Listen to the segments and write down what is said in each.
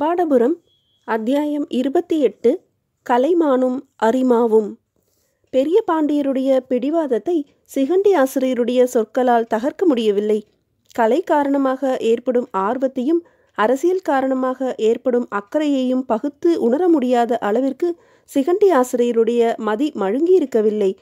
பாடபுரம் அத்தியாயம் இருபத்தி எட்டு கலைமானும் அரிமாவும் பெரிய பாண்டியருடைய பிடிவாதத்தை சிகண்டி ஆசிரியருடைய சொற்களால் தகர்க்க முடியவில்லை கலை காரணமாக ஏற்படும் ஆர்வத்தையும் அரசியல் காரணமாக ஏற்படும் அக்கறையையும் பகுத்து உணர முடியாத அளவிற்கு சிகண்டி ஆசிரியருடைய மதி மழுங்கியிருக்கவில்லை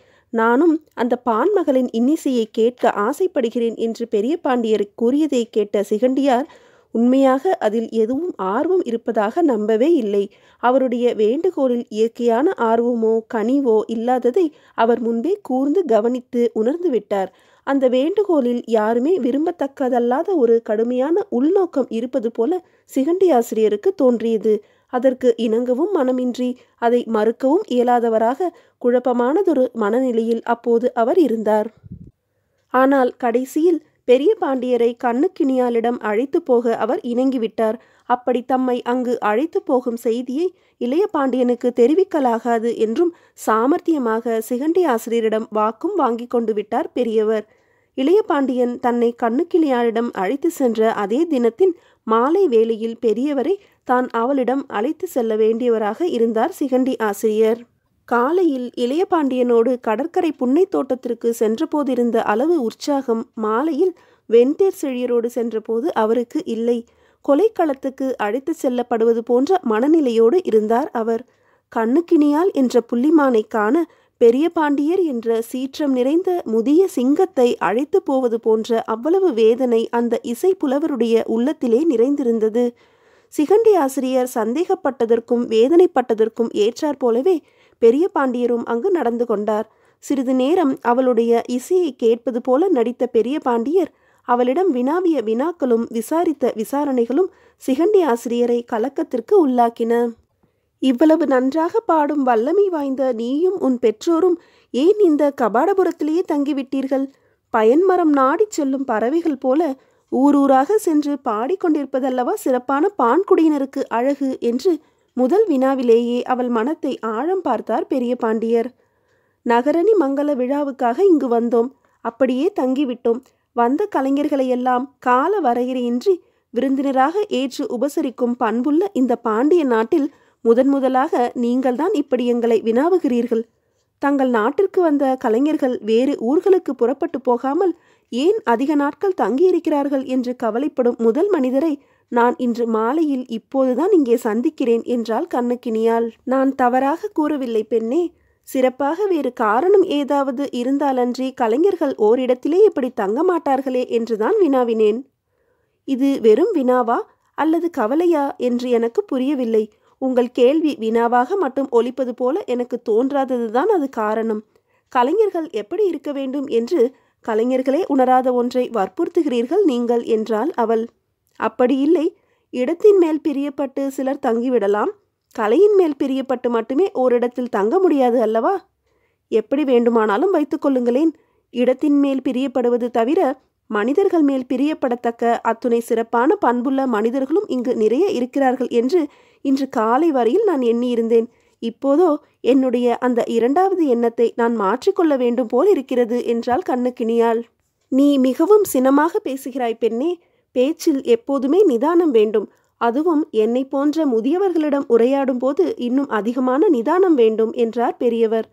நானும் அந்த பான்மகளின் இன்னிசையை கேட்க ஆசைப்படுகிறேன் என்று பெரிய பாண்டியர் கூறியதை கேட்ட சிகண்டியார் உண்மையாக அதில் எதுவும் ஆர்வம் இருப்பதாக நம்பவே இல்லை அவருடைய வேண்டுகோளில் இயற்கையான ஆர்வமோ கனிவோ இல்லாததை அவர் முன்பே கூர்ந்து கவனித்து உணர்ந்து விட்டார் அந்த வேண்டுகோளில் யாருமே விரும்பத்தக்கதல்லாத ஒரு கடுமையான உள்நோக்கம் இருப்பது போல சிகண்டி ஆசிரியருக்கு தோன்றியது அதற்கு இணங்கவும் மனமின்றி அதை மறுக்கவும் இயலாதவராக குழப்பமானதொரு மனநிலையில் அப்போது அவர் இருந்தார் ஆனால் கடைசியில் பெரிய பாண்டியரை கண்ணுக்கினியாலிடம் அழைத்து போக அவர் இணங்கிவிட்டார் அப்படி தம்மை அங்கு அழைத்து போகும் செய்தியை இளைய பாண்டியனுக்கு தெரிவிக்கலாகாது என்றும் சாமர்த்தியமாக சிகண்டி ஆசிரியரிடம் வாக்கும் வாங்கி கொண்டு விட்டார் பெரியவர் இளைய பாண்டியன் தன்னை கண்ணுக்கிளியாரிடம் அழைத்து சென்ற அதே தினத்தின் மாலை வேளையில் பெரியவரை தான் அவளிடம் அழைத்து செல்ல வேண்டியவராக இருந்தார் சிகண்டி ஆசிரியர் காலையில் இளையபாண்டியனோடு கடற்கரை புன்னை தோட்டத்திற்கு சென்றபோதிருந்த அளவு உற்சாகம் மாலையில் வெண்தேர் செழியரோடு சென்றபோது அவருக்கு இல்லை கொலைக்களத்துக்கு அழைத்து செல்லப்படுவது போன்ற மனநிலையோடு இருந்தார் அவர் கண்ணுக்கினியால் என்ற புள்ளிமானை காண பெரிய பாண்டியர் என்ற சீற்றம் நிறைந்த முதிய சிங்கத்தை அழைத்து போவது போன்ற அவ்வளவு வேதனை அந்த இசை புலவருடைய உள்ளத்திலே நிறைந்திருந்தது சிகண்டி ஆசிரியர் சந்தேகப்பட்டதற்கும் வேதனைப்பட்டதற்கும் ஏற்றார் போலவே பெரிய பாண்டியரும் அங்கு நடந்து கொண்டார் சிறிது நேரம் அவளுடைய இசையை கேட்பது போல நடித்த பெரிய பாண்டியர் அவளிடம் வினாவிய வினாக்களும் விசாரித்த விசாரணைகளும் சிகண்டி ஆசிரியரை கலக்கத்திற்கு உள்ளாக்கின இவ்வளவு நன்றாக பாடும் வல்லமை வாய்ந்த நீயும் உன் பெற்றோரும் ஏன் இந்த கபாடபுரத்திலேயே தங்கிவிட்டீர்கள் பயன்மரம் நாடிச் செல்லும் பறவைகள் போல ஊரூராக சென்று பாடிக்கொண்டிருப்பதல்லவா சிறப்பான பான்குடியினருக்கு அழகு என்று முதல் வினாவிலேயே அவள் மனத்தை ஆழம் பார்த்தார் பெரிய பாண்டியர் நகரணி மங்கள விழாவுக்காக இங்கு வந்தோம் அப்படியே தங்கிவிட்டோம் வந்த கலைஞர்களையெல்லாம் கால வரையறையின்றி விருந்தினராக ஏற்று உபசரிக்கும் பண்புள்ள இந்த பாண்டிய நாட்டில் முதன் முதலாக நீங்கள்தான் இப்படி எங்களை வினாவுகிறீர்கள் தங்கள் நாட்டிற்கு வந்த கலைஞர்கள் வேறு ஊர்களுக்கு புறப்பட்டு போகாமல் ஏன் அதிக நாட்கள் தங்கியிருக்கிறார்கள் என்று கவலைப்படும் முதல் மனிதரை நான் இன்று மாலையில் இப்போதுதான் இங்கே சந்திக்கிறேன் என்றால் கண்ணுக்கினியால் நான் தவறாக கூறவில்லை பெண்ணே சிறப்பாக வேறு காரணம் ஏதாவது இருந்தாலன்றி கலைஞர்கள் ஓரிடத்திலே இப்படி தங்க மாட்டார்களே என்றுதான் வினாவினேன் இது வெறும் வினாவா அல்லது கவலையா என்று எனக்கு புரியவில்லை உங்கள் கேள்வி வினாவாக மட்டும் ஒலிப்பது போல எனக்கு தோன்றாததுதான் அது காரணம் கலைஞர்கள் எப்படி இருக்க வேண்டும் என்று கலைஞர்களே உணராத ஒன்றை வற்புறுத்துகிறீர்கள் நீங்கள் என்றாள் அவள் அப்படி இல்லை இடத்தின் மேல் பிரியப்பட்டு சிலர் தங்கிவிடலாம் கலையின் மேல் பிரியப்பட்டு மட்டுமே ஓரிடத்தில் தங்க முடியாது அல்லவா எப்படி வேண்டுமானாலும் வைத்துக்கொள்ளுங்களேன் இடத்தின் மேல் பிரியப்படுவது தவிர மனிதர்கள் மேல் பிரியப்படத்தக்க அத்துணை சிறப்பான பண்புள்ள மனிதர்களும் இங்கு நிறைய இருக்கிறார்கள் என்று இன்று காலை வரையில் நான் எண்ணியிருந்தேன் இப்போதோ என்னுடைய அந்த இரண்டாவது எண்ணத்தை நான் மாற்றிக்கொள்ள வேண்டும் போல் இருக்கிறது என்றால் கண்ணுக்கினியாள் நீ மிகவும் சினமாக பேசுகிறாய் பெண்ணே பேச்சில் எப்போதுமே நிதானம் வேண்டும் அதுவும் என்னை போன்ற முதியவர்களிடம் உரையாடும் போது இன்னும் அதிகமான நிதானம் வேண்டும் என்றார் பெரியவர்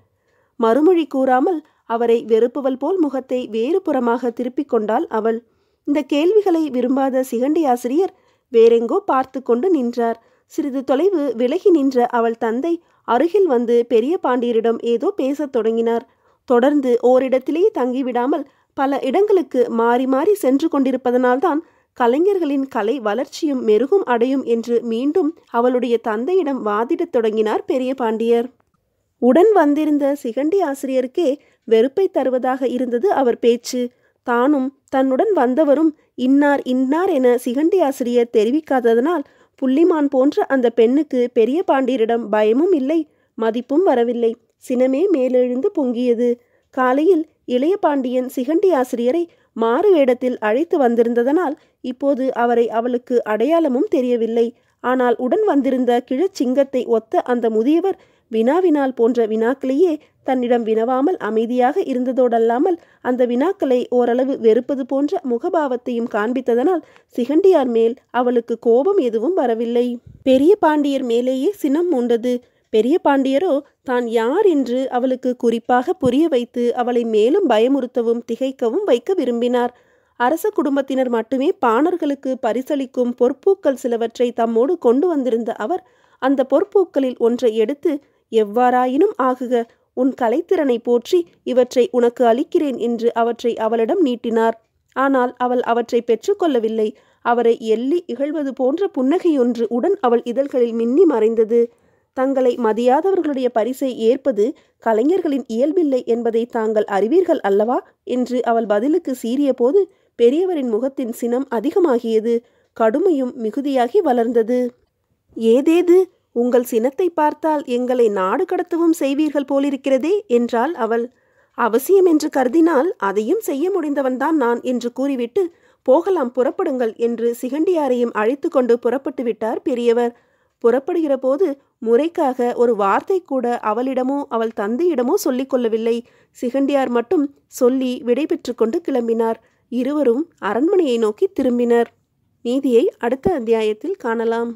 மறுமொழி கூறாமல் அவரை வெறுப்பவள் போல் முகத்தை வேறு புறமாக திருப்பிக் கொண்டாள் அவள் இந்த கேள்விகளை விரும்பாத சிகண்டி ஆசிரியர் வேறெங்கோ பார்த்து கொண்டு நின்றார் சிறிது தொலைவு விலகி நின்ற அவள் தந்தை அருகில் வந்து பெரிய பாண்டியரிடம் ஏதோ பேசத் தொடங்கினார் தொடர்ந்து ஓரிடத்திலேயே தங்கிவிடாமல் பல இடங்களுக்கு மாறி மாறி சென்று கொண்டிருப்பதனால்தான் கலைஞர்களின் கலை வளர்ச்சியும் மெருகும் அடையும் என்று மீண்டும் அவளுடைய தந்தையிடம் வாதிடத் தொடங்கினார் பெரிய பாண்டியர் உடன் வந்திருந்த சிகண்டி ஆசிரியருக்கே வெறுப்பை தருவதாக இருந்தது அவர் பேச்சு தானும் தன்னுடன் வந்தவரும் இன்னார் இன்னார் என சிகண்டி ஆசிரியர் தெரிவிக்காததனால் புள்ளிமான் போன்ற அந்த பெண்ணுக்கு பெரிய பாண்டியரிடம் பயமும் இல்லை மதிப்பும் வரவில்லை சினமே மேலெழுந்து பொங்கியது காலையில் இளைய பாண்டியன் சிகண்டி ஆசிரியரை மாறு வேடத்தில் அழைத்து வந்திருந்ததனால் இப்போது அவரை அவளுக்கு அடையாளமும் தெரியவில்லை ஆனால் உடன் வந்திருந்த கிழச்சிங்கத்தை ஒத்த அந்த முதியவர் வினாவினால் போன்ற வினாக்களையே தன்னிடம் வினவாமல் அமைதியாக இருந்ததோடல்லாமல் அந்த வினாக்களை ஓரளவு வெறுப்பது போன்ற முகபாவத்தையும் காண்பித்ததனால் சிகண்டியார் மேல் அவளுக்கு கோபம் எதுவும் வரவில்லை பெரிய பாண்டியர் மேலேயே சினம் மூண்டது பெரிய பாண்டியரோ தான் யார் என்று அவளுக்கு குறிப்பாக புரிய வைத்து அவளை மேலும் பயமுறுத்தவும் திகைக்கவும் வைக்க விரும்பினார் அரச குடும்பத்தினர் மட்டுமே பாணர்களுக்கு பரிசளிக்கும் பொற்பூக்கள் சிலவற்றை தம்மோடு கொண்டு வந்திருந்த அவர் அந்த பொற்பூக்களில் ஒன்றை எடுத்து எவ்வாறாயினும் ஆகுக உன் கலைத்திறனை போற்றி இவற்றை உனக்கு அளிக்கிறேன் என்று அவற்றை அவளிடம் நீட்டினார் ஆனால் அவள் அவற்றை பெற்றுக்கொள்ளவில்லை அவரை எள்ளி இகழ்வது போன்ற புன்னகையொன்று உடன் அவள் இதழ்களில் மின்னி மறைந்தது தங்களை மதியாதவர்களுடைய பரிசை ஏற்பது கலைஞர்களின் இயல்பில்லை என்பதை தாங்கள் அறிவீர்கள் அல்லவா என்று அவள் பதிலுக்கு சீறிய போது பெரியவரின் முகத்தின் சினம் அதிகமாகியது கடுமையும் மிகுதியாகி வளர்ந்தது ஏதேது உங்கள் சினத்தை பார்த்தால் எங்களை நாடு கடத்தவும் செய்வீர்கள் போலிருக்கிறதே என்றாள் அவள் அவசியம் என்று கருதினால் அதையும் செய்ய முடிந்தவன்தான் நான் என்று கூறிவிட்டு போகலாம் புறப்படுங்கள் என்று சிகண்டியாரையும் அழைத்து கொண்டு புறப்பட்டு விட்டார் பெரியவர் புறப்படுகிற போது முறைக்காக ஒரு வார்த்தை கூட அவளிடமோ அவள் தந்தையிடமோ சொல்லிக் கொள்ளவில்லை சிகண்டியார் மட்டும் சொல்லி விடை கொண்டு கிளம்பினார் இருவரும் அரண்மனையை நோக்கி திரும்பினர் நீதியை அடுத்த அத்தியாயத்தில் காணலாம்